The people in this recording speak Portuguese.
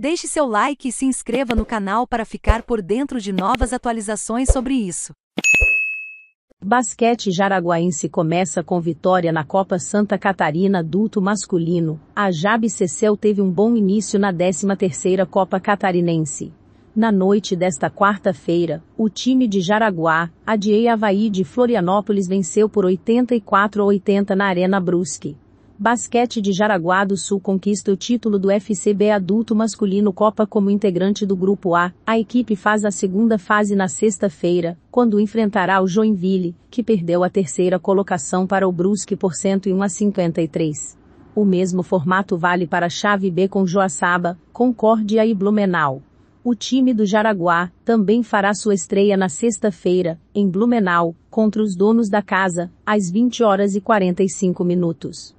Deixe seu like e se inscreva no canal para ficar por dentro de novas atualizações sobre isso. Basquete Jaraguaense começa com vitória na Copa Santa Catarina adulto masculino. A Jabe Cecel teve um bom início na 13ª Copa Catarinense. Na noite desta quarta-feira, o time de Jaraguá, Adiei Havaí de Florianópolis venceu por 84 a 80 na Arena Brusque. Basquete de Jaraguá do Sul conquista o título do FCB Adulto Masculino Copa como integrante do Grupo A. A equipe faz a segunda fase na sexta-feira, quando enfrentará o Joinville, que perdeu a terceira colocação para o Brusque por 101 a 53. O mesmo formato vale para a chave B com Joaçaba, Concórdia e Blumenau. O time do Jaraguá também fará sua estreia na sexta-feira, em Blumenau, contra os donos da casa, às 20 horas e 45 minutos.